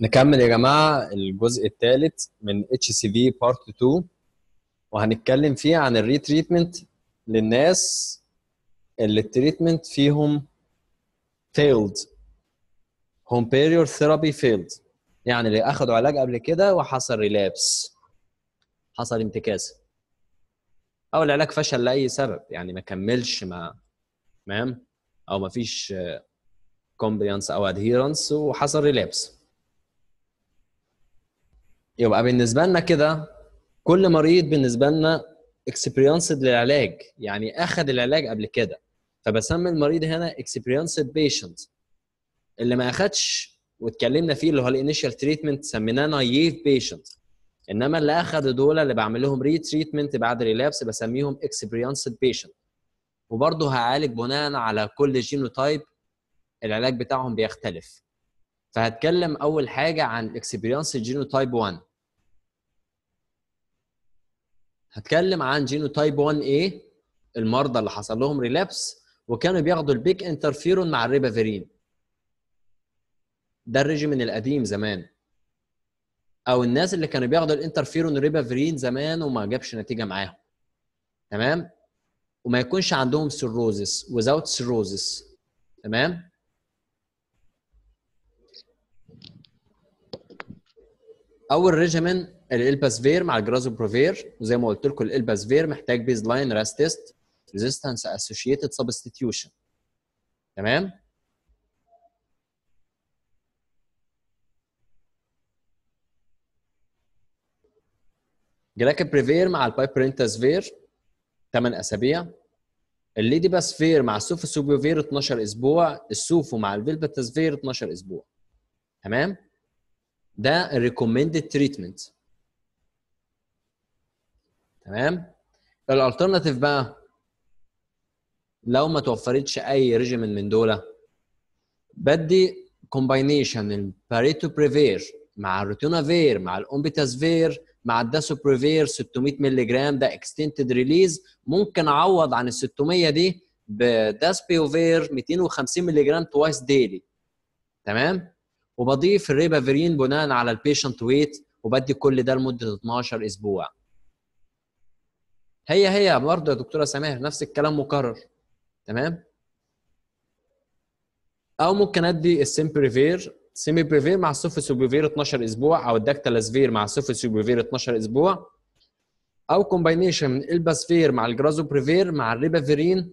نكمل يا جماعه الجزء الثالث من اتش سي في بارت 2 وهنتكلم فيه عن الريتريتمنت للناس اللي التريتمنت فيهم فيلد هومبيريور ثيرابي فيلد يعني اللي اخذوا علاج قبل كده وحصل ريلابس حصل انتكاسه او العلاج فشل لاي سبب يعني ما كملش ما تمام او ما فيش كومبليانس او ادهيرنس وحصل ريلابس يبقى بالنسبه لنا كده كل مريض بالنسبه لنا اكسبيرينسد للعلاج يعني اخذ العلاج قبل كده فبسمي المريض هنا اكسبيرينسد بيشنت اللي ما اخدش واتكلمنا فيه اللي هو الانيشال تريتمنت سميناه نايف بيشنت انما اللي اخذ دول اللي بعمل لهم ري تريتمنت بعد ريلابس بسميهم اكسبيرينسد بيشنت وبرضه هعالج بناء على كل جينوتايب العلاج بتاعهم بيختلف فهتكلم اول حاجه عن اكسبيرينس تايب 1 هتكلم عن جينوتايب 1 ايه المرضى اللي حصل لهم ريلابس وكانوا بياخدوا البيك انترفيرون مع الريبافيرين ده الريجيمين القديم زمان او الناس اللي كانوا بياخدوا الانترفيرون ريبافيرين زمان وما جابش نتيجه معاهم تمام وما يكونش عندهم سيروزس وزاوت سيروزس تمام اول ريجيمن الالباسفير مع الجرازوبروفير وزي ما قلت لكم الالباسفير محتاج بيز لاين راست تيست ريزيستنس اسوشيتد سبستيتيوشن تمام جلاك بريفير مع البايبرنتاسفير 8 اسابيع الليدي باسفير مع السوف سوبيوفير 12 اسبوع السوفو مع الفيلبتاسفير 12 اسبوع تمام ده الريكومندد تريتمنت تمام الالترناتيف بقى لو ما توفرتش اي ريجيمين من دول بدي كومباينيشن الباريتو بريفير مع الروتونافير مع الاومبيتازفير مع الداسوبريفير 600 مللي جرام ده اكستنتد ريليز ممكن اعوض عن ال 600 دي بداسبيوفير 250 مللي جرام توايس ديلي تمام وبضيف الريبافيرين بناء على البيشنت ويت وبدي كل ده لمده 12 اسبوع هي هي برضه يا دكتوره سماه نفس الكلام مكرر تمام او ممكن ادي السيمبريفير سيمي بريفير مع سوفي سوبريفير 12 اسبوع او الدكتالاسفير مع سوفي سوبريفير 12 اسبوع او كومباينيشن من الباسفير مع الجرازوبريفير مع الريبافيرين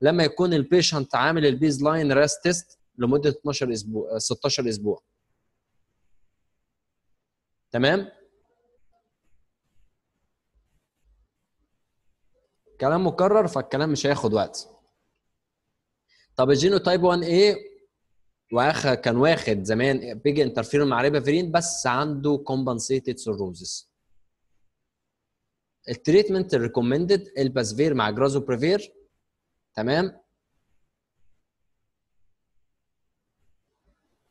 لما يكون البيشنت عامل البيز لاين ريست تيست لمده 12 اسبوع 16 آه، اسبوع تمام كلام مكرر فالكلام مش هياخد وقت طب الجينو تايب 1 a إيه؟ واخ كان واخد زمان بيج انترفيرون مع ريبافيرين بس عنده كومبنسيتد سيروزس التريتمنت الريكومندد الباسفير مع جرازو بريفير تمام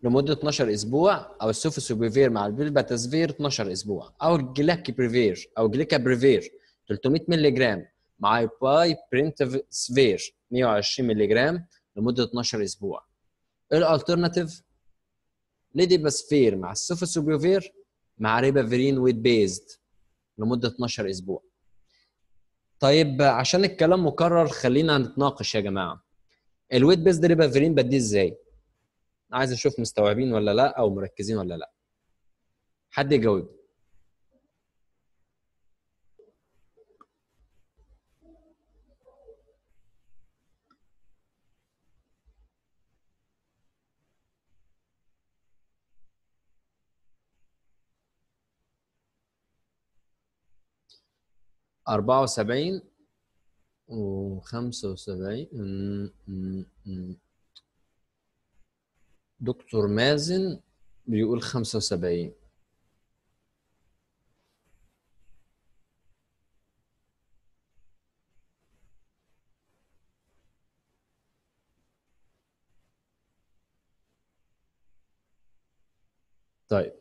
لمده 12 اسبوع او السوفوسوبريفير مع البيلباتازفير 12 اسبوع او الجلاكيبريفير او جليكابريفير 300 جرام مع الباي سفير 120 جرام لمده 12 اسبوع إيه الالترناتيف ليديباسفير مع السوفوسوبريفير مع ريبافيرين ويت بيزد لمده 12 اسبوع طيب عشان الكلام مكرر خلينا نتناقش يا جماعه الويت بيزد ريبافيرين بديه ازاي عايز اشوف مستوعبين ولا لا او مركزين ولا لا حد يجاوب أربعة وسبعين وخمسة وسبعين دكتور مازن بيقول 75 طيب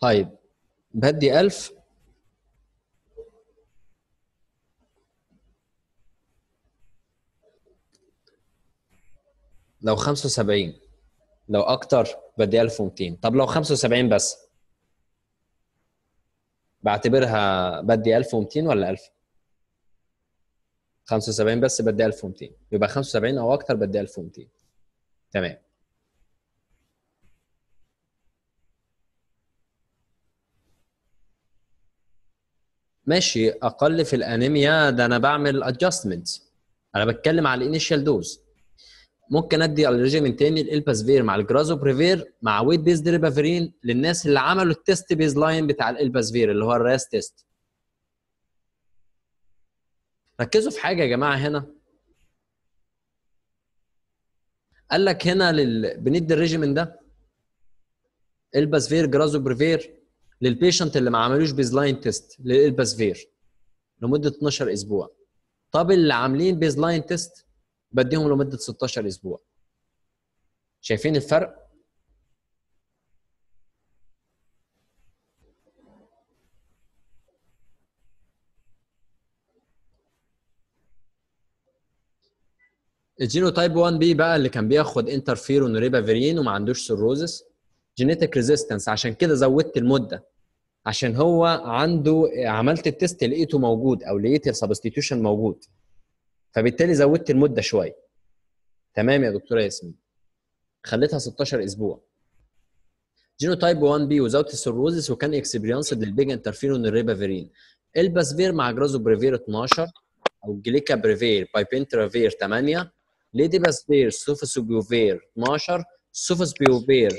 طيب بدي 1000 لو 75 لو اكتر بدي 1200 طب لو 75 بس بعتبرها بدي 1200 ولا 1000 75 بس بدي 1200 يبقى 75 او اكتر بدي 1200 تمام ماشي اقل في الانيميا ده انا بعمل ادجستمنت انا بتكلم على الانيشال دوز ممكن ادي الريجيمين تاني الالباسفير مع الجرازوبريفير مع ويت بيز ريبافيرين للناس اللي عملوا التيست بيز لاين بتاع الالباسفير اللي هو الراس تيست ركزوا في حاجه يا جماعه هنا قال لك هنا لل... بندي الريجيمين ده الباسفير جرازوبريفير للبيشنت اللي ما عملوش بيزلاين تيست للباسفير لمده 12 اسبوع طب اللي عاملين بيزلاين تيست بديهم لمده 16 اسبوع شايفين الفرق تايب 1 بي بقى اللي كان بياخد انترفيرون وريبافيرين وما عندوش سيروزس جينيتك ريزيستنس عشان كده زودت المده عشان هو عنده عملت التيست لقيته موجود او لقيت السبستيتيوشن موجود فبالتالي زودت المده شويه تمام يا دكتوره ياسمين خليتها 16 اسبوع جينو تايب 1 بي وزاوت السروزس وكان اكسبيرينس للبيج انترفيرون الريبافيرين الباسفير مع جرازو بريفير 12 او جليكا بريفير بايبنترافير 8 ليدي باسفير سوفوسوبيوفير 12 سوفوسبيوفير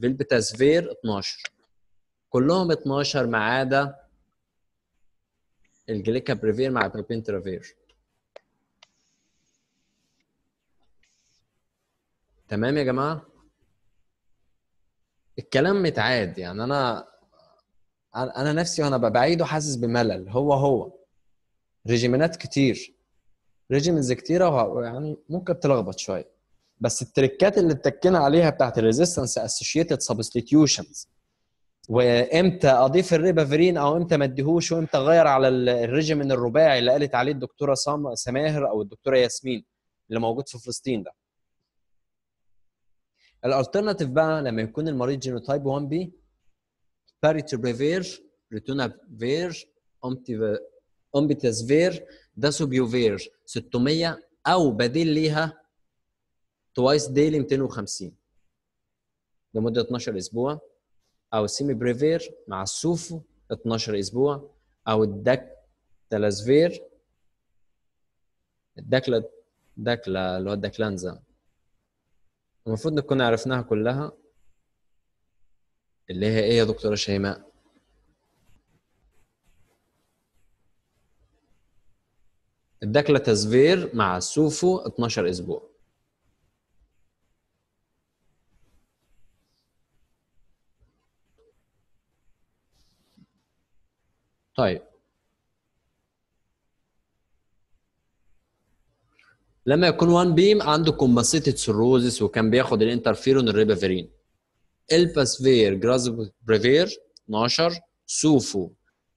فيلبتاسفير 12 كلهم 12 ما عدا الجليكا بريفير مع بيبين ترافير تمام يا جماعه الكلام متعاد يعني انا انا نفسي وانا بعيده حاسس بملل هو هو ريجيمينات كتير ريجيمينز كتيره يعني ممكن تلخبط شويه بس التركات اللي اتكينا عليها بتاعت الريزيستنس اسوشيتد سبستيتيوشنز وامتى اضيف الريبافيرين او امتى ما اديهوش وامتى اغير على الريجيمين الرباعي اللي قالت عليه الدكتوره سماهر او الدكتوره ياسمين اللي موجود في فلسطين ده الالترناتيف بقى لما يكون المريض جينوتايب 1 بي باريتوبريفير ريتونافير امبيتازفير داسوبيوفير 600 او بديل ليها توايس ديلي 250 لمده 12 اسبوع او السيمي بريفير مع السوفو 12 اسبوع او الدك تلازفير الدكلا دكلا اللي هو الدكلانزا المفروض نكون عرفناها كلها اللي هي ايه يا دكتورة شيماء؟ الدكلا تزفير مع السوفو 12 اسبوع طيب لما يكون وان بيم عنده كومبنسيتد سيروزس وكان بياخد الانترفيرون الريبافيرين الباسفير جراز بريفير 12 سوفو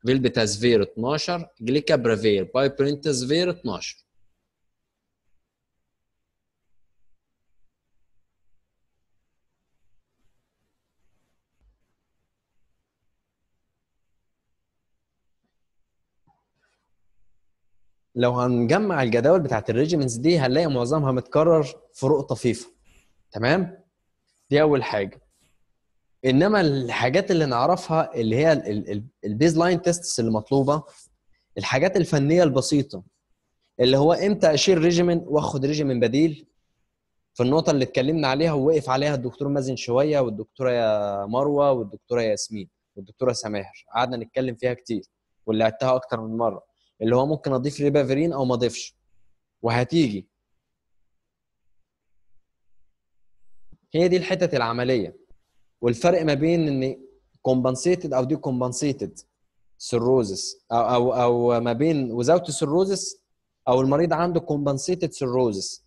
فيلبتازفير 12 جليكابرافير بايبرينتازفير 12 لو هنجمع الجداول بتاعت الريجيمنز دي هنلاقي معظمها متكرر فروق طفيفه تمام دي اول حاجه انما الحاجات اللي نعرفها اللي هي البيز لاين تيستس اللي مطلوبه الحاجات الفنيه البسيطه اللي هو امتى اشيل ريجيمن واخد ريجيمن بديل في النقطه اللي اتكلمنا عليها ووقف عليها الدكتور مازن شويه والدكتوره يا مروه والدكتوره ياسمين والدكتوره سماهر قعدنا نتكلم فيها كتير واللي عدتها اكتر من مره اللي هو ممكن اضيف ريبافيرين او ما اضيفش وهتيجي هي دي الحتت العمليه والفرق ما بين ان كومبنسيتد او دي كومبنسيتد سيروزس او او او ما بين وزاوت سيروزس او المريض عنده كومبنسيتد سيروزس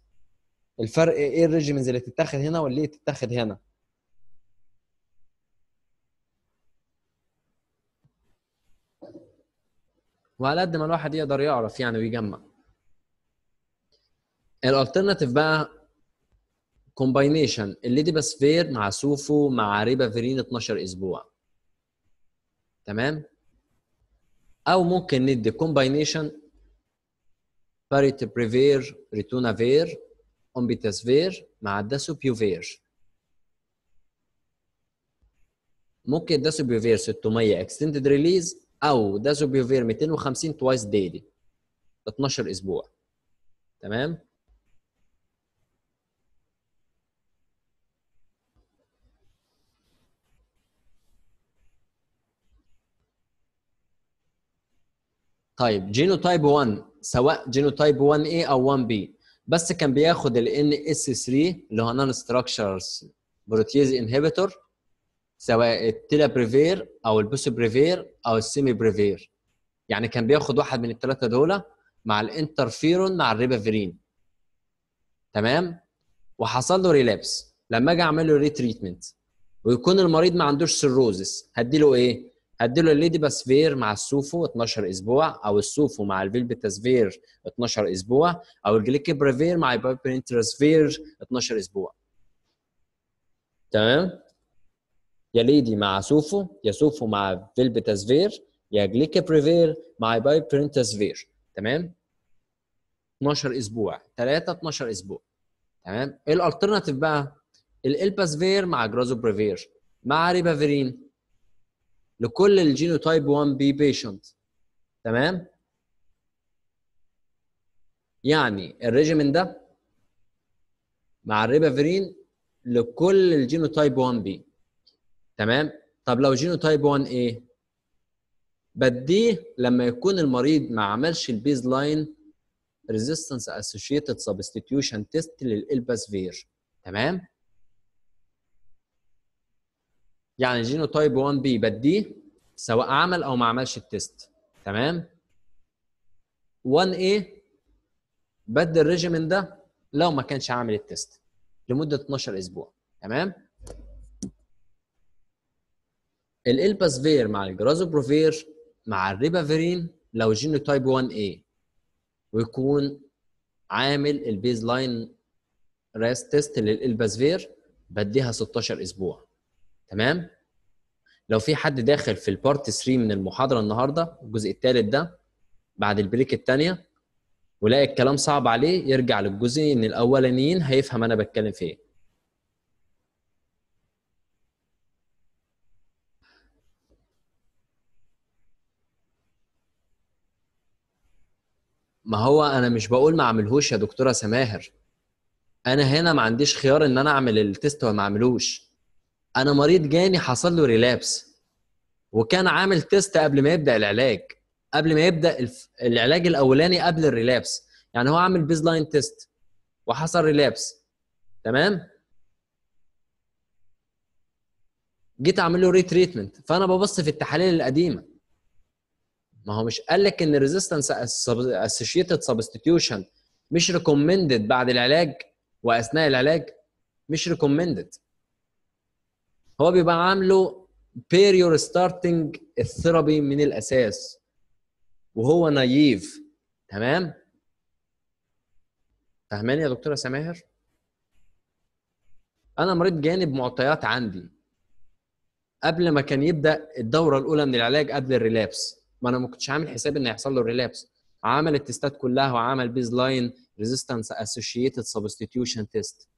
الفرق ايه الريجيمنز اللي تتاخد هنا واللي تتاخد هنا وعلى قد ما الواحد يقدر يعرف يعني ويجمع الالترناتيف بقى كومباينيشن الليدي باسفير مع سوفو مع فيرين 12 اسبوع تمام او ممكن ندي كومباينيشن فير امبيتاس فير مع داسو بيوفير ممكن داسو بيوفير 600 اكستندد ريليز او دازوبيوفير 250 توايس ديلي 12 اسبوع تمام طيب جينوتايب 1 سواء جينوتايب 1 a او 1 b بس كان بياخد ال NS3 اللي هو نون ستراكشرز بروتيز انهبيتور سواء التيلا بريفير او البوس بريفير او السيمي بريفير يعني كان بياخد واحد من الثلاثه دول مع الانترفيرون مع الريبافيرين تمام وحصل له ريلابس لما اجي اعمل له ريتريتمنت ويكون المريض ما عندوش سيروزس له ايه هدي الليدي باسفير مع السوفو 12 اسبوع او السوفو مع الفيلبتاسفير 12 اسبوع او الجليكيبرافير مع البابرينترسفير 12 اسبوع تمام يا ليدي مع سوفو يا سوفو مع فيلبتازفير يا جليكابريفير مع باي برنتازفير تمام 12 اسبوع 3 12 اسبوع تمام ايه الالترناتيف بقى الالباسفير مع جرازوبريفير مع ريبافيرين لكل الجينوتايب 1 بي بيشنت تمام يعني الريجيمين ده مع الريبافيرين لكل الجينوتايب 1 بي تمام طب لو جينو تايب 1 ايه بديه لما يكون المريض ما عملش البيز لاين ريزيستنس اسوشيتد سبستيتيوشن تيست للالباسفير تمام يعني جينو تايب 1 بي بديه سواء عمل او ما عملش التيست تمام 1 ايه بدي الريجيمين ده لو ما كانش عامل التيست لمده 12 اسبوع تمام الالباسفير مع الجرازوبروفير مع الريبافيرين لو جينو تايب 1 a إيه ويكون عامل البيز لاين ريست تيست للالباسفير بديها 16 اسبوع تمام لو في حد داخل في البارت 3 من المحاضره النهارده الجزء الثالث ده بعد البريك الثانيه ولاقي الكلام صعب عليه يرجع للجزئين ان الاولانيين هيفهم انا بتكلم في ايه ما هو انا مش بقول ما اعملهوش يا دكتوره سماهر انا هنا ما عنديش خيار ان انا اعمل التيست وما اعملوش انا مريض جاني حصل له ريلابس وكان عامل تيست قبل ما يبدا العلاج قبل ما يبدا الف... العلاج الاولاني قبل الريلابس يعني هو عامل بيز لاين تيست وحصل ريلابس تمام جيت اعمل له ريتريتمنت فانا ببص في التحاليل القديمه ما هو مش قال لك ان ريزيستنس اسوشيتد سبستيتيوشن مش ريكومندد بعد العلاج واثناء العلاج مش ريكومندد هو بيبقى عامله بيريور ستارتنج الثيرابي من الاساس وهو نايف تمام فاهماني يا دكتوره سماهر انا مريض جانب معطيات عندي قبل ما كان يبدا الدوره الاولى من العلاج قبل الريلابس ما انا ما كنتش عامل حساب ان هيحصل له ريلابس عمل التستات كلها وعمل بيز لاين ريزيستنس اسوشيتد سبستيتيوشن تيست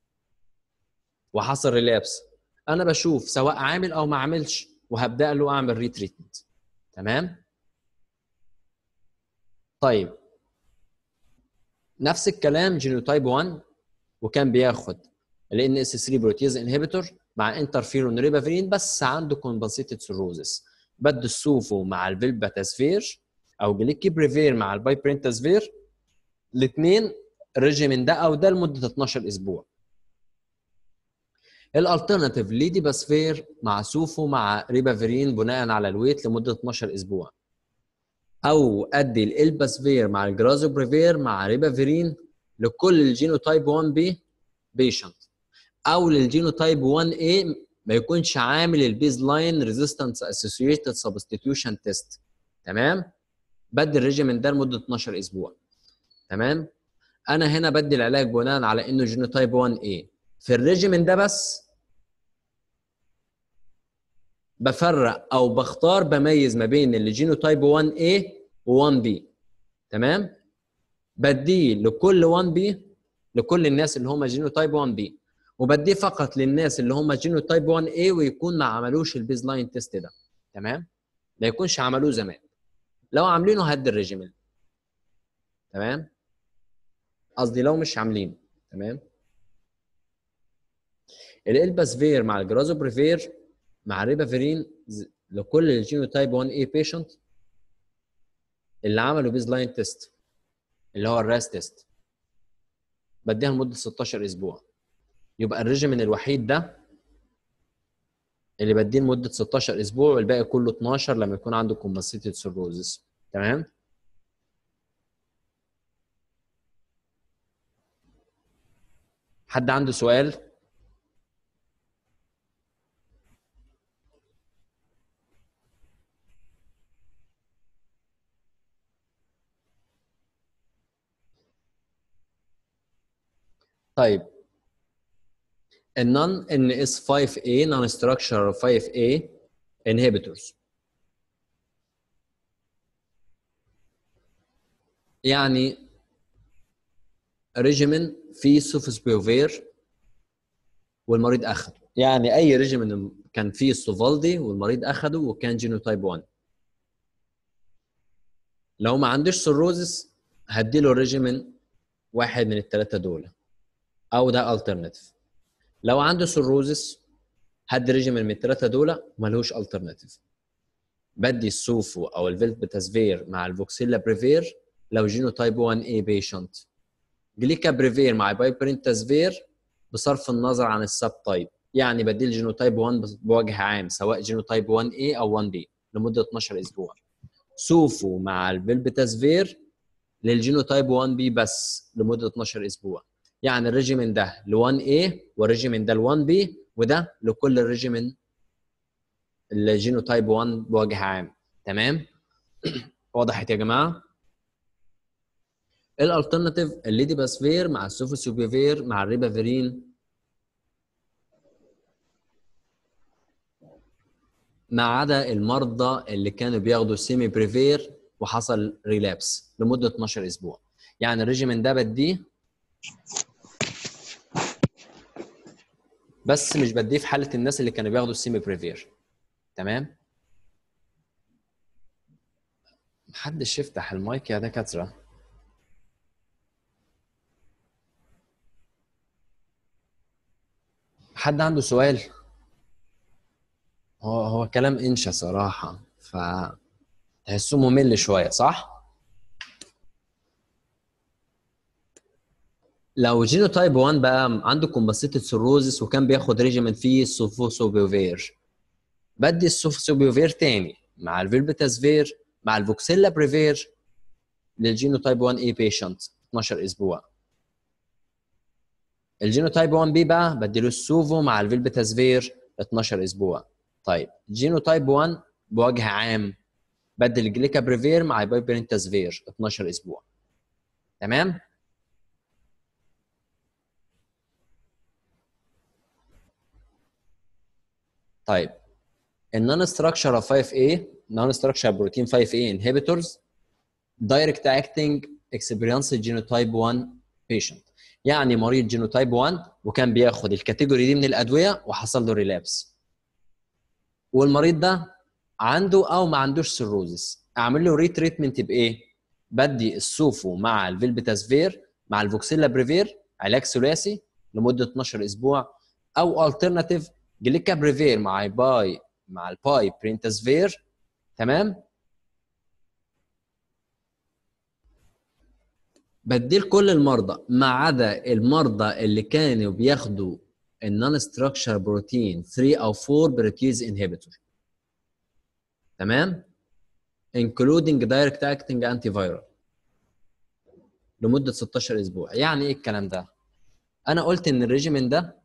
وحصل ريلابس انا بشوف سواء عامل او ما عملش وهبدا له اعمل ريتريتمنت تمام طيب نفس الكلام جينوتايب 1 وكان بياخد ال ان اس 3 بروتيز انهبيتور مع انترفيرون ريبافيرين بس عنده كومبنسيتد سيروزس بده السوفو مع الفيلبا تسفير او جليكي بريفير مع برين تسفير الاثنين ريجيمين ده او ده لمده 12 اسبوع الالترناتيف ليدي باسفير مع سوفو مع ريبافيرين بناء على الويت لمده 12 اسبوع او ادي الالباسفير مع بريفير مع ريبافيرين لكل الجينوتايب 1 بي بيشنت او للجينوتايب 1 اي ما يكونش عامل البيز لاين ريزيستنس اسوسييتد سبستيتيوشن تيست تمام بدي الريجيمن ده لمده 12 اسبوع تمام انا هنا بدي العلاج بناء على انه جينوتايب 1 ايه في الريجيمن ده بس بفرق او بختار بميز ما بين اللي جينوتايب 1 ايه و1 بي تمام بديه لكل 1 بي لكل الناس اللي هم جينوتايب 1 بي وبديه فقط للناس اللي هم جينو تايب 1 a إيه ويكون ما عملوش البيز لاين تيست ده تمام ما يكونش عملوه زمان لو عاملينه هدي الريجيمين تمام قصدي لو مش عاملينه تمام الالباسفير مع الجرازوبريفير مع الريبافيرين لكل الجينو تايب 1 a بيشنت اللي عملوا بيز لاين تيست اللي هو الراس تيست بديها لمده 16 اسبوع يبقى الريجيمين الوحيد ده اللي بديه لمده 16 اسبوع والباقي كله 12 لما يكون عنده كومبنسيتد سيروزس تمام حد عنده سؤال طيب non-NS5A non-structural 5A inhibitors يعني ريجيمن فيه سوفسبيوفير والمريض اخده يعني اي ريجيمن كان فيه السوفالدي والمريض اخده وكان جينوتايب 1 لو ما عندوش سيروزس هديله ريجيمن واحد من الثلاثه دول او ده الترناتيف لو عنده سيروزس هدي ريجيمين من الثلاثه دول ملوش الترناتيف بدي السوفو او الفيلبتازفير مع الفوكسيلا بريفير لو جينو تايب 1 اي بيشنت جليكا بريفير مع بايبرنتازفير بصرف النظر عن السب تايب يعني بديل تايب 1 بوجه عام سواء جينو تايب 1 اي او 1 بي لمده 12 اسبوع سوفو مع الفيلبتازفير تايب 1 بي بس لمده 12 اسبوع يعني الريجيمين ده ل 1A والريجيمين ده ل 1B وده لكل الريجيمين الجينوتايب 1 بوجه عام تمام وضحت يا جماعه الالترناتيف الليدي باسفير مع السوفوسوبيفير مع الريبافيرين ما عدا المرضى اللي كانوا بياخدوا سيمي بريفير وحصل ريلابس لمده 12 اسبوع يعني الريجيمين ده بديه بس مش بديه في حاله الناس اللي كانوا بياخدوا السيمي بريفير تمام محدش يفتح المايك يا دكاتره حد عنده سؤال هو هو كلام انشا صراحه ف تحسوه ممل شويه صح لو جينو تايب 1 بقى عنده كومباسيتد سيروزس وكان بياخد ريجيمنت فيه السوفوسوبيوفير بدي السوفوسوبيوفير تاني مع الفيربتازفير مع الفوكسيلا بريفير للجينو تايب 1 اي بيشنت 12 اسبوع الجينو تايب 1 بي بقى بديله السوفو مع الفيلبتازفير 12 اسبوع طيب جينو تايب 1 بوجه عام بدل الجليكابريفير مع بايبرنتازفير 12 اسبوع تمام طيب النون ستراكشر اوف 5 a نون ستراكشر بروتين 5 a انهبيتورز دايركت اكتنج اكسبيرينس جينوتايب 1 بيشنت يعني مريض جينوتايب 1 وكان بياخد الكاتيجوري دي من الادويه وحصل له ريلابس والمريض ده عنده او ما عندوش سيروزس اعمل له ريتريتمنت بايه بدي السوفو مع الفيلبتاسفير مع الفوكسيلا بريفير علاج ثلاثي لمده 12 اسبوع او الترناتيف قال لك كابريفير مع باي مع الباي فير تمام بديل كل المرضى ما عدا المرضى اللي كانوا بياخدوا النون ستراكشر بروتين 3 او 4 بروتيز انهبيتور تمام دايركت اكتنج انتي فايرال لمده 16 اسبوع يعني ايه الكلام ده انا قلت ان الريجيمين ده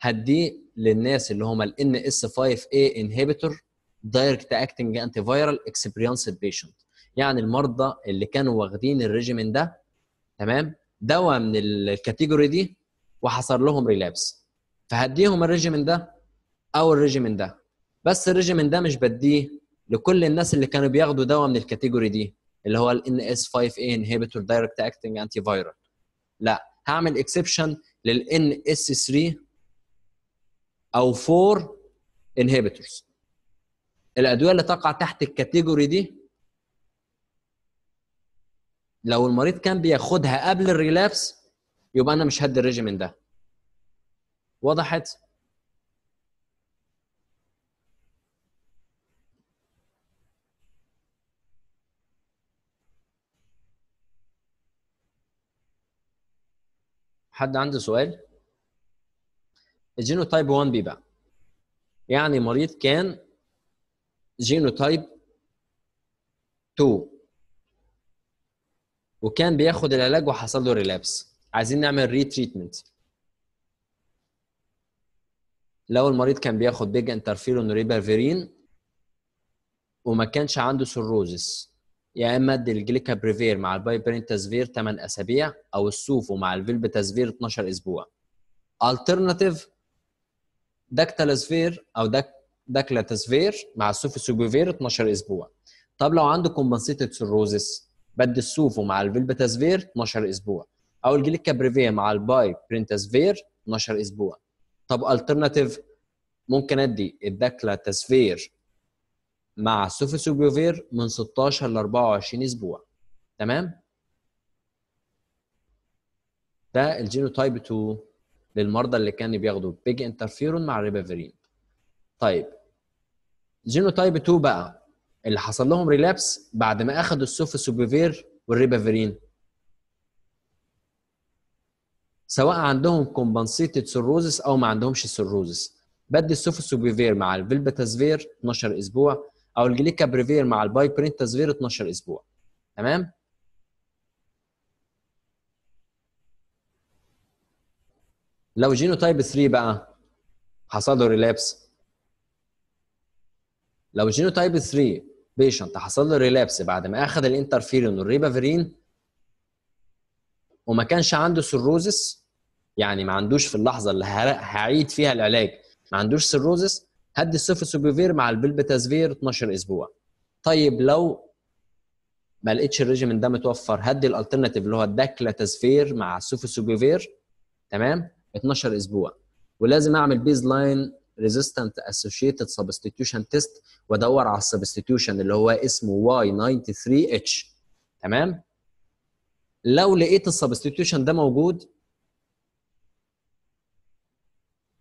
هديه للناس اللي هم ال NS5A inhibitor دايركت اكتنج انتي experienced patient بيشنت يعني المرضى اللي كانوا واخدين الريجيمين ده تمام دواء من الكاتيجوري دي وحصل لهم ريلابس فهديهم الريجيمين ده او الريجيمين ده بس الريجيمين ده مش بديه لكل الناس اللي كانوا بياخدوا دواء من الكاتيجوري دي اللي هو ال ns 5 a inhibitor direct acting antiviral لا هعمل اكسبشن لل ns 3 او فور انهبيتورز الادويه اللي تقع تحت الكاتيجوري دي لو المريض كان بياخدها قبل الريلابس يبقى انا مش هدي الريجيمين ده وضحت حد عنده سؤال؟ جينو تايب 1 بي بقى يعني مريض كان جينو تايب 2 وكان بياخد العلاج وحصل له ريلابس عايزين نعمل ريتريتمنت لو المريض كان بياخد بيج انترفيرون ريبرفيرين وما كانش عنده سيروزس يا اما ادي الجليكابريفير مع البايبرينتازفير 8 اسابيع او السوفو مع الفيلبتازفير 12 اسبوع الترناتيف داكتالاسفير او داك داكلاتاسفير مع السوف 12 اسبوع طب لو عنده كومبنسيتد سيروزس بدي السوفو مع الفيلبتاسفير 12 اسبوع او الجليكابريفيه مع الباي برينتاسفير 12 اسبوع طب الترناتيف ممكن ادي الداكلاتاسفير مع السوفو من 16 ل 24 اسبوع تمام ده الجينوتايب 2 للمرضى اللي كانوا بياخدوا بيج انترفيرون مع ريبافيرين طيب جينوتايب 2 بقى اللي حصل لهم ريلابس بعد ما اخدوا السوفيسوبيفير والريبافيرين سواء عندهم كومبنسيتد سيروزس او ما عندهمش سيروزس بدي السوفيسوبيفير مع الفيلبتازفير 12 اسبوع او الجليكابريفير مع البايبرينتازفير 12 اسبوع تمام لو جينو تايب 3 بقى حصل له ريلابس لو جينو تايب 3 بيشنت حصل له ريلابس بعد ما اخذ الانترفيرون والريبافيرين وما كانش عنده سيروزس يعني ما عندوش في اللحظه اللي هعيد فيها العلاج ما عندوش سيروزس هدي الصفر مع البلبتازفير 12 اسبوع طيب لو ما لقيتش الريجيمن ده متوفر هدي الالترناتيف اللي هو الداكلاتازفير مع السوفوسوبيفير تمام 12 اسبوع ولازم اعمل بيز لاين ريزيستنت اسوشيتد سبستيتيوشن تيست وادور على السبستيتيوشن اللي هو اسمه واي 93 اتش تمام لو لقيت السبستيتيوشن ده موجود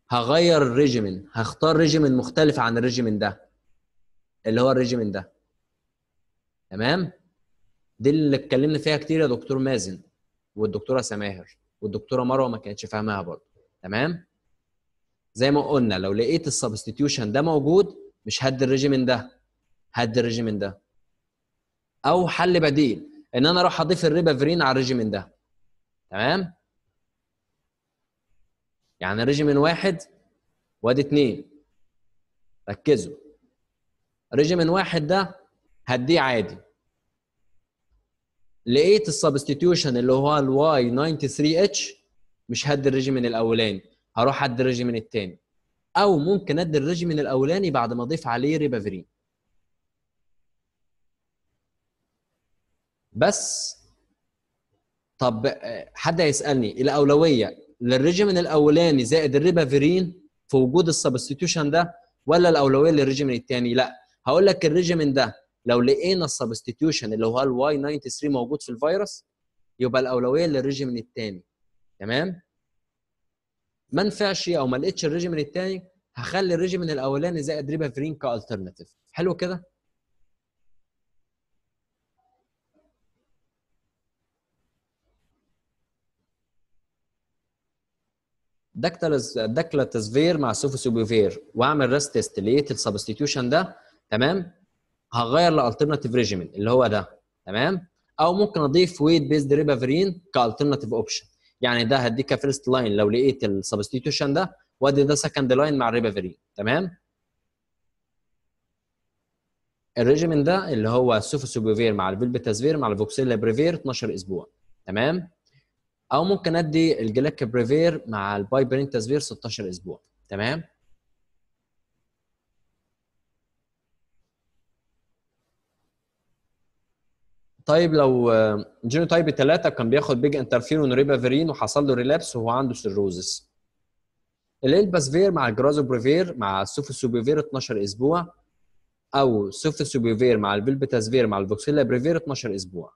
هغير الريجيمين هختار ريجيمين مختلف عن الريجيمين ده اللي هو الريجيمين ده تمام دي اللي اتكلمنا فيها كتير يا دكتور مازن والدكتوره سماهر والدكتوره مروه ما كانتش فاهمها برضه تمام زي ما قلنا لو لقيت السبستيتيوشن ده موجود مش هدي الريجيمين ده هدي الريجيمين ده او حل بديل ان انا اروح اضيف الريبافرين على الريجيمين ده تمام يعني ريجيمين واحد وادي اتنين ركزوا ريجيمين واحد ده هديه عادي لقيت السبستيتيوشن اللي هو الواي 93 اتش مش هدي الريجيمين الاولاني هروح هدي الريجيمين الثاني او ممكن ادي الريجيمين الاولاني بعد ما اضيف عليه ريبافرين بس طب حد هيسالني الاولويه للريجيمين الاولاني زائد الريبافرين في وجود السبستيوشن ده ولا الاولويه للريجيمين الثاني لا هقول لك الريجيمين ده لو لقينا السبستيوشن اللي هو الواي 93 موجود في الفيروس يبقى الاولويه للريجيمين الثاني تمام ما نفعش او ما لقيتش الريجيمن الثاني هخلي الريجيمن الاولاني زائد ريبافرين كالترناتيف حلو كده داكتلز داكلاتازفير مع سوفوسوبيفير واعمل ريست تيست لقيت السبستيتيوشن ده تمام هغير لالترناتيف ريجيمن اللي هو ده تمام او ممكن اضيف ويت بيزد ريبافرين كالترناتيف اوبشن يعني ده هديك فيرست لاين لو لقيت السبستيتيوشن ده وادي ده سكند لاين مع الريبافيرين تمام الريجيمين ده اللي هو السوفوسوبيفير مع الفيلبتازفير مع الفوكسيلا بريفير 12 اسبوع تمام او ممكن ادي الجلاكبريفير مع البايبرينتازفير 16 اسبوع تمام طيب لو آه، جينو تايب 3 كان بياخد بيج انترفيرون ريبافيرين وحصل له ريلابس وهو عنده سيروزس الالباسفير مع بريفير مع السوفوسوبيفير 12 اسبوع او سوفوسوبيفير مع الفيلبتازفير مع الفوكسيلا بريفير 12 اسبوع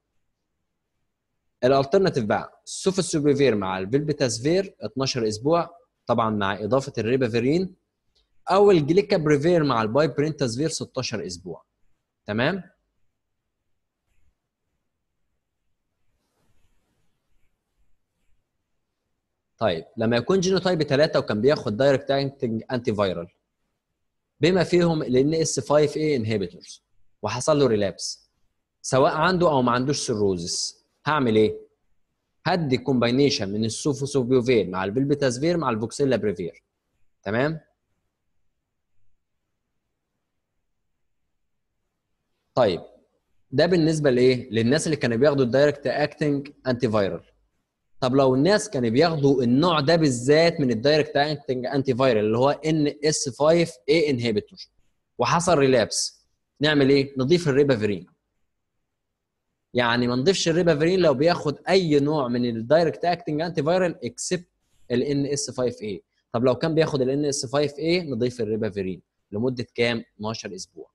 الالترناتيف بقى السوفوسوبيفير مع الفيلبتازفير 12 اسبوع طبعا مع اضافه الريبافيرين او الجليكا بريفير مع البايبرينتازفير 16 اسبوع تمام طيب لما يكون جينوتايب 3 وكان بياخد دايركت اكتنج انتي فايرال بما فيهم لان اس 5 اي انهبيتورز وحصل له ريلابس سواء عنده او ما عندوش سيروزس هعمل ايه؟ هدي كومباينيشن من السوفوسوفيوفير مع البلبتازفير مع الفوكسيلا بريفير تمام؟ طيب ده بالنسبه لايه؟ للناس اللي كانوا بياخدوا الدايركت اكتنج انتي فايرال طب لو الناس كانوا بياخدوا النوع ده بالذات من الدايركت اكتنج انتي فايرال اللي هو ان اس 5 اي انهبيتور وحصل ريلابس نعمل ايه؟ نضيف الريبافيرين يعني ما نضيفش الريبافيرين لو بياخد اي نوع من الدايركت اكتنج انتي فايرال اكسبت الان اس 5 اي طب لو كان بياخد الان اس 5 اي نضيف الريبافيرين لمده كام؟ 12 اسبوع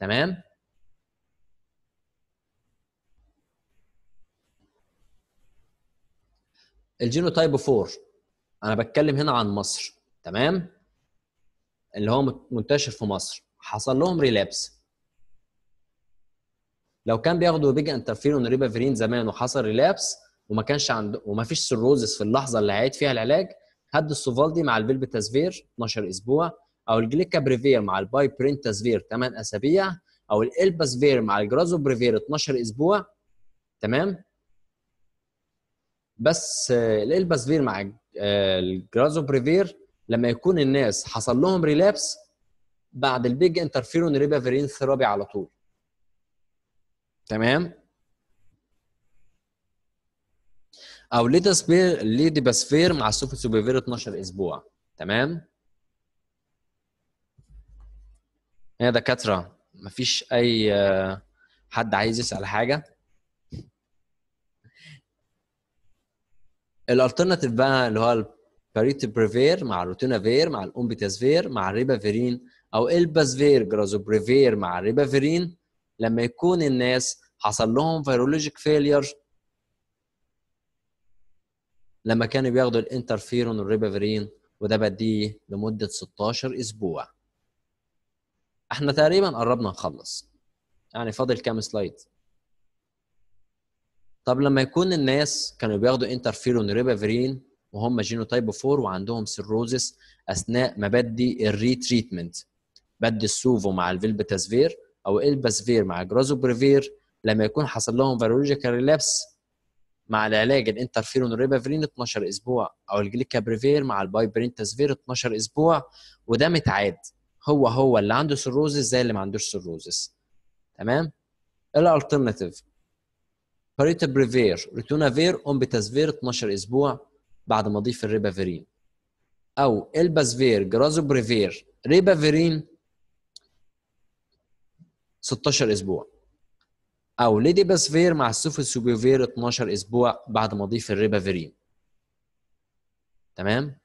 تمام؟ الجينوتايب 4 انا بتكلم هنا عن مصر تمام اللي هو منتشر في مصر حصل لهم ريلابس لو كان بياخدوا بيج انترفيرون ريبافيرين زمان وحصل ريلابس وما كانش عنده وما فيش سيروزس في اللحظه اللي هيعيد فيها العلاج هد السوفالدي مع الفيلبتازفير 12 اسبوع او الجليكابريفير مع الباي برينتازفير 8 اسابيع او الالباسفير مع الجرازوبريفير 12 اسبوع تمام بس الالباسفير آه، مع آه، بريفير لما يكون الناس حصل لهم ريلابس بعد البيج انترفيرون ريبافيرين ثيرابي على طول تمام او ليدي باسفير مع السوفت سوبيفير 12 اسبوع تمام يا دكاتره مفيش اي آه، حد عايز يسال حاجه الالترناتيف بقى اللي هو بريفير مع الروتينافير مع الاومبيتازفير مع الريبافيرين او البازفير جرازوبريفير مع الريبافيرين لما يكون الناس حصل لهم فيرولوجيك فيلير لما كانوا بياخدوا الانترفيرون والريبافيرين وده بديه لمده 16 اسبوع احنا تقريبا قربنا نخلص يعني فاضل كام سلايد طب لما يكون الناس كانوا بياخدوا انترفيرون ريبافرين وهم جينو تايب 4 وعندهم سيروزس اثناء ما بدي الري تريتمنت بدي السوفو مع الفيلبتازفير او الباسفير مع جرازوبريفير لما يكون حصل لهم فيرولوجيكال ريلابس مع العلاج الانترفيرون ريبافرين 12 اسبوع او الجليكابريفير مع البايبرينتازفير 12 اسبوع وده متعاد هو هو اللي عنده سيروزس زي اللي ما عندوش سيروزس تمام إيه الالترناتيف باريتابريفير ريتونافير اون بتزفير 12 اسبوع بعد ما اضيف الريبافيرين او البازفير جرازوبريفير ريبافيرين 16 اسبوع او ليدي باسفير مع السوفوسوبيفير 12 اسبوع بعد ما اضيف الريبافيرين تمام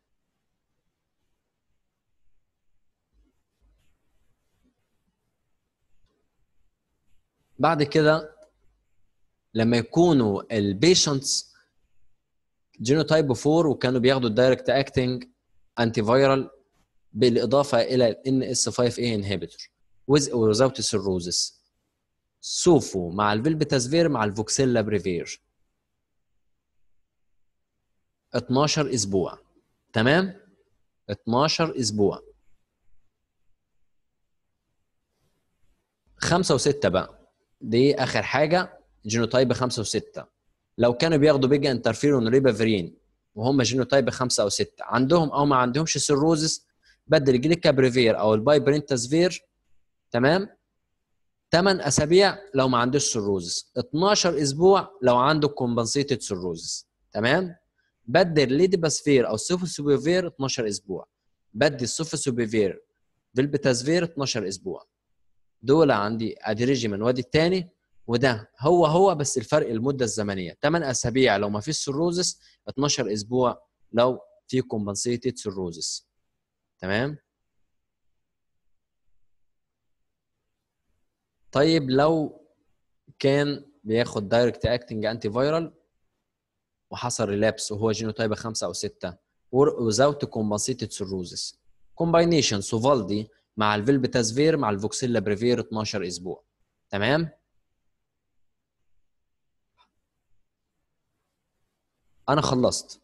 بعد كده لما يكونوا البيشنتس جينوتايب 4 وكانوا بياخدوا الدايركت اكتنج انتي فايرال بالاضافه الى ان اس 5 اي انهبيتور وذ وزاوت السيروزس سوفو مع الفيلبتازفير مع الفوكسيلا بريفير 12 اسبوع تمام 12 اسبوع خمسة وستة بقى دي اخر حاجة جينوتايب 5 و6 لو كانوا بياخدوا بيجا انترفيرون ريبافرين وهم جينوتايب 5 او 6 عندهم او ما عندهمش سيروزس بدل الجليكابريفير او البايبرنتازفير تمام 8 اسابيع لو ما عندوش سيروزس 12 اسبوع لو عنده كومبنسيتد سيروزس تمام بدل ليديباسفير او سوفوسوبيفير 12 اسبوع بدي سوفوسوبيفير فيلبتازفير 12 اسبوع دول عندي ادي ريجيمن وادي الثاني وده هو هو بس الفرق المده الزمنيه 8 اسابيع لو ما فيش سيروزس 12 اسبوع لو في كومبنسيتد سيروزس تمام طيب لو كان بياخد دايركت اكتنج انتي فايرال وحصل ريلابس وهو جينوتايب 5 او 6 وزاوت كومبنسيتد سيروزس كومباينيشن سوفالدي مع الفيلبتازفير مع الفوكسيلا بريفير 12 اسبوع تمام انا خلصت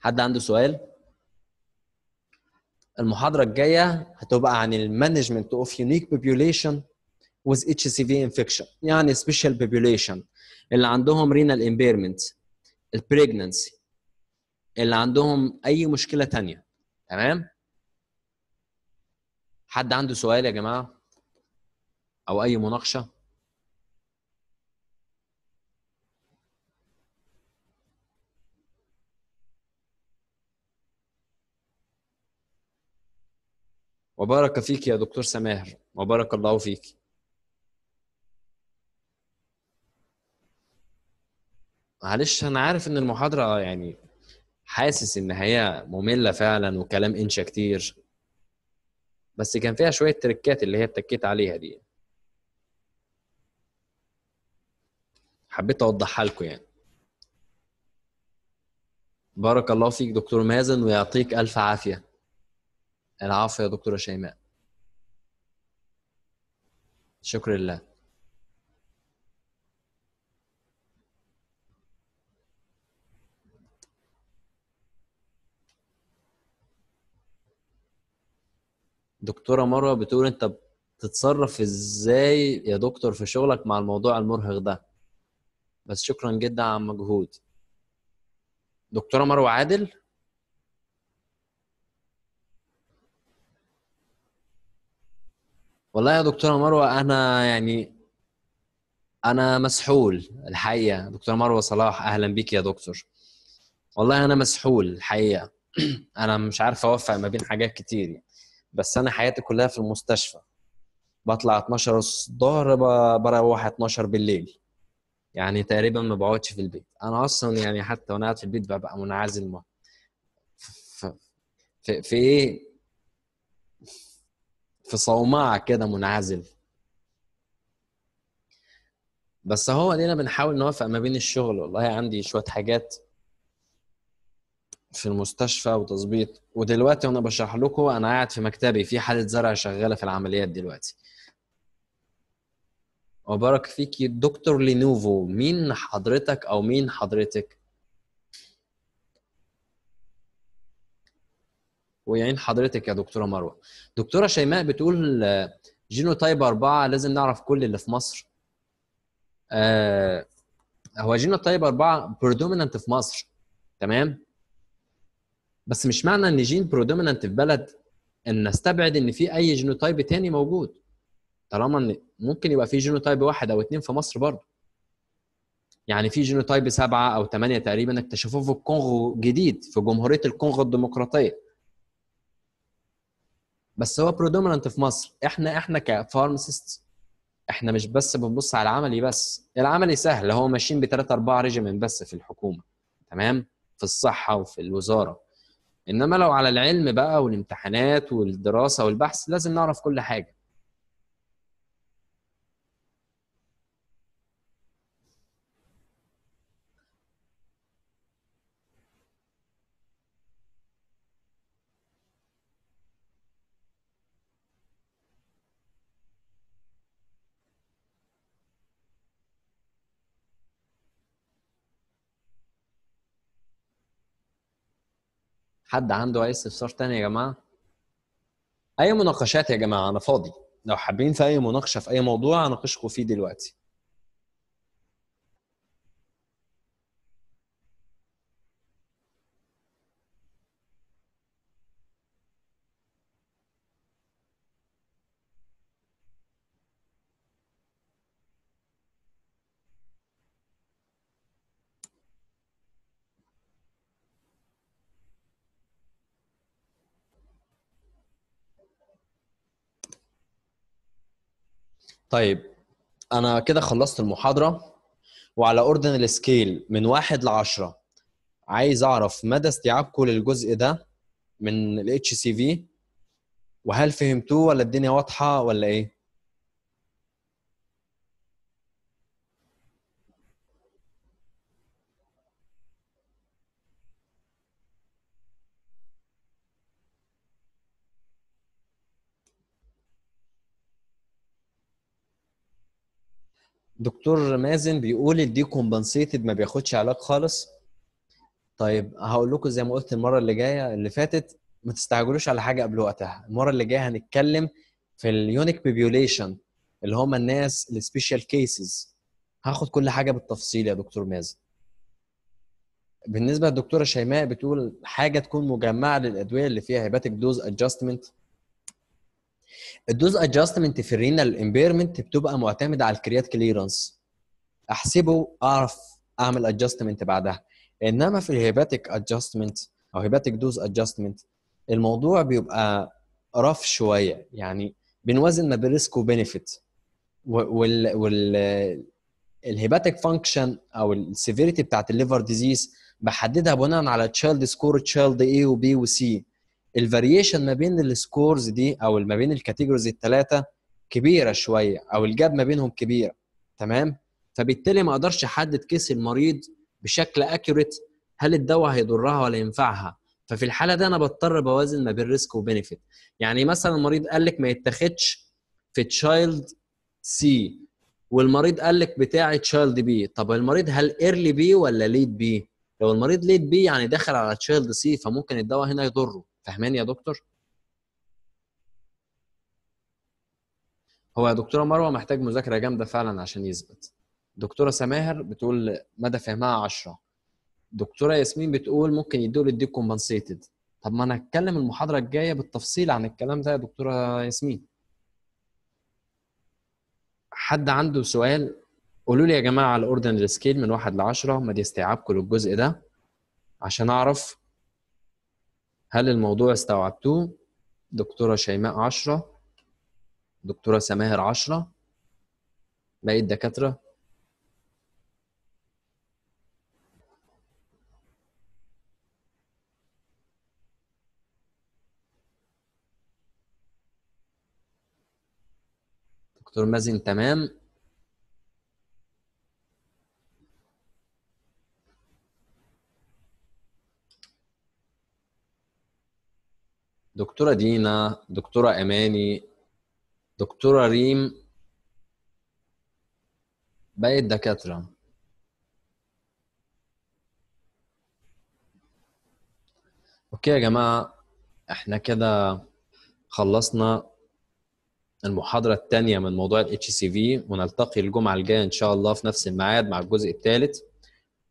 حد عنده سؤال المحاضره الجايه هتبقى عن المانجمنت اوف يونيك بوبوليشن with HCV infection يعني special population اللي عندهم renal impairment البريجننسي اللي عندهم اي مشكله تانية تمام حد عنده سؤال يا جماعه او اي مناقشه وبارك فيك يا دكتور سماهر وبارك الله فيك معلش انا عارف ان المحاضره يعني حاسس ان هي ممله فعلا وكلام انشا كتير بس كان فيها شويه تريكات اللي هي اتكيت عليها دي حبيت اوضحها لكم يعني بارك الله فيك دكتور مازن ويعطيك الف عافيه العفو يا دكتورة شيماء شكر لله دكتورة مروة بتقول انت بتتصرف ازاي يا دكتور في شغلك مع الموضوع المرهق ده بس شكرا جدا على المجهود دكتورة مروة عادل والله يا دكتوره مروه انا يعني انا مسحول الحقيقه دكتوره مروه صلاح اهلا بيك يا دكتور والله انا مسحول الحقيقه انا مش عارف اوفق ما بين حاجات كتير يعني. بس انا حياتي كلها في المستشفى بطلع 12 الظهر بروح 12 بالليل يعني تقريبا ما بقعدش في البيت انا اصلا يعني حتى وانا قاعد في البيت ببقى منعزل ما في ايه في صومعه كده منعزل بس هو لينا بنحاول نوفق ما بين الشغل والله عندي شويه حاجات في المستشفى وتظبيط ودلوقتي وانا بشرح لكم انا قاعد في مكتبي في حاله زرع شغاله في العمليات دلوقتي وبارك فيك دكتور لينوفو مين حضرتك او مين حضرتك ويعين حضرتك يا دكتوره مروه دكتوره شيماء بتقول آه، جينوتايب أربعة لازم نعرف كل اللي في مصر آه هو جينوتايب أربعة predominant في مصر تمام بس مش معنى ان جين predominant في بلد ان نستبعد ان في اي جينوتايب تاني موجود طالما ان ممكن يبقى في جينوتايب واحد او اتنين في مصر برضه يعني في جينوتايب سبعة او ثمانية تقريبا اكتشفوه في الكونغو جديد في جمهورية الكونغو الديمقراطية بس هو برودومينانت في مصر احنا احنا كفارماسيست احنا مش بس بنبص على العملي بس العملي سهل هو ماشيين بثلاثة أربعة ريجيمين بس في الحكومة تمام في الصحة وفي الوزارة انما لو على العلم بقى والامتحانات والدراسة والبحث لازم نعرف كل حاجة حد عنده اي استفسار تاني يا جماعه اي مناقشات يا جماعه انا فاضي لو حابين في اي مناقشه في اي موضوع اناقشكم فيه دلوقتي طيب انا كده خلصت المحاضره وعلى اوردن سكيل من واحد لعشرة عايز اعرف مدى استيعابكم للجزء ده من الاتش سي في وهل فهمتوه ولا الدنيا واضحه ولا ايه؟ دكتور مازن بيقول الدي كومبنسيتد ما بياخدش علاج خالص طيب هقول لكم زي ما قلت المره اللي جايه اللي فاتت ما تستعجلوش على حاجه قبل وقتها المره اللي جايه هنتكلم في اليونيك بيبيوليشن اللي هم الناس السبيشال كيسز هاخد كل حاجه بالتفصيل يا دكتور مازن بالنسبه للدكتوره شيماء بتقول حاجه تكون مجمعه للادويه اللي فيها هيباتيك دوز ادجستمنت الدوز ادجستمنت في الرينال امبيرمنت بتبقى معتمده على الكريات كليرنس احسبه اعرف اعمل ادجستمنت بعدها انما في الهيباتيك ادجستمنت او هيباتيك دوز ادجستمنت الموضوع بيبقى رف شويه يعني بنوازن ما بين ريسك وبنفيت وال وال الهيباتيك فانكشن او السيفيريتي بتاعت الليفر ديزيز بحددها بناء على تشايلد سكور تشايلد اي وبي وسي الفاريشن ما بين السكورز دي او ما بين الكاتيجوريز الثلاثه كبيره شويه او الجاب ما بينهم كبيره تمام فبالتالي ما اقدرش احدد كيس المريض بشكل اكيوريت هل الدواء هيضرها ولا ينفعها ففي الحاله دي انا بضطر بوازن ما بين ريسك وبينفيت يعني مثلا المريض قال لك ما يتاخدش في تشايلد سي والمريض قال لك بتاع تشايلد بي طب المريض هل ايرلي بي ولا ليد بي لو المريض ليد بي يعني داخل على تشايلد سي فممكن الدواء هنا يضره فاهماني يا دكتور هو يا دكتوره مروه محتاج مذاكره جامده فعلا عشان يثبت دكتوره سماهر بتقول مدى فهمها 10 دكتوره ياسمين بتقول ممكن يدوا الدي كومبنسيتد طب ما انا اتكلم المحاضره الجايه بالتفصيل عن الكلام ده يا دكتوره ياسمين حد عنده سؤال قولوا لي يا جماعه على سكيل من واحد ل 10 مدى استيعابكم للجزء ده عشان اعرف هل الموضوع استوعبتوه؟ دكتورة شيماء عشرة دكتورة سماهر عشرة باقي الدكاترة دكتور مازن تمام دكتوره دينا دكتوره اماني دكتوره ريم باقي الدكاتره اوكي يا جماعه احنا كده خلصنا المحاضرة الثانية من موضوع ال HCV ونلتقي الجمعة الجاية إن شاء الله في نفس الميعاد مع الجزء الثالث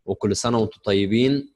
وكل سنة وأنتم طيبين